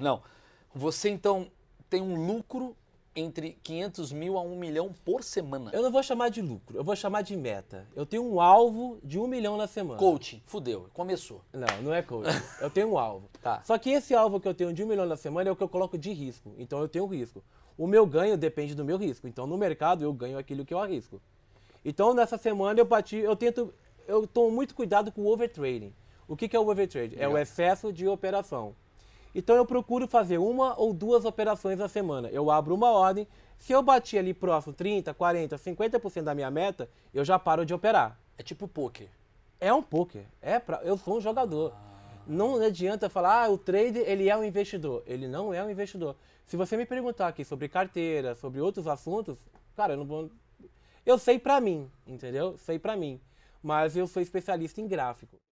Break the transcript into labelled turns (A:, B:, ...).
A: Não. Você então tem um lucro entre 500 mil a 1 milhão por semana. Eu não vou chamar de lucro, eu vou
B: chamar de meta. Eu tenho um alvo de 1 milhão na semana. Coaching, fudeu, começou. Não, não é coaching. eu tenho um alvo. Tá. Só que esse alvo que eu tenho de 1 milhão na semana é o que eu coloco de risco. Então eu tenho risco. O meu ganho depende do meu risco. Então no mercado eu ganho aquilo que eu arrisco. Então nessa semana eu bati, eu tento, eu tomo muito cuidado com o overtrading. O que, que é o overtrading? É o excesso de operação. Então eu procuro fazer uma ou duas operações na semana. Eu abro uma ordem, se eu bati ali próximo 30, 40, 50% da minha meta, eu já paro de operar. É tipo poker. É um poker. É pra... Eu sou um jogador. Ah. Não adianta falar, ah, o trader ele é um investidor. Ele não é um investidor. Se você me perguntar aqui sobre carteira, sobre outros assuntos, cara, eu não vou. Eu sei pra mim, entendeu? Sei pra mim. Mas eu sou especialista em gráfico.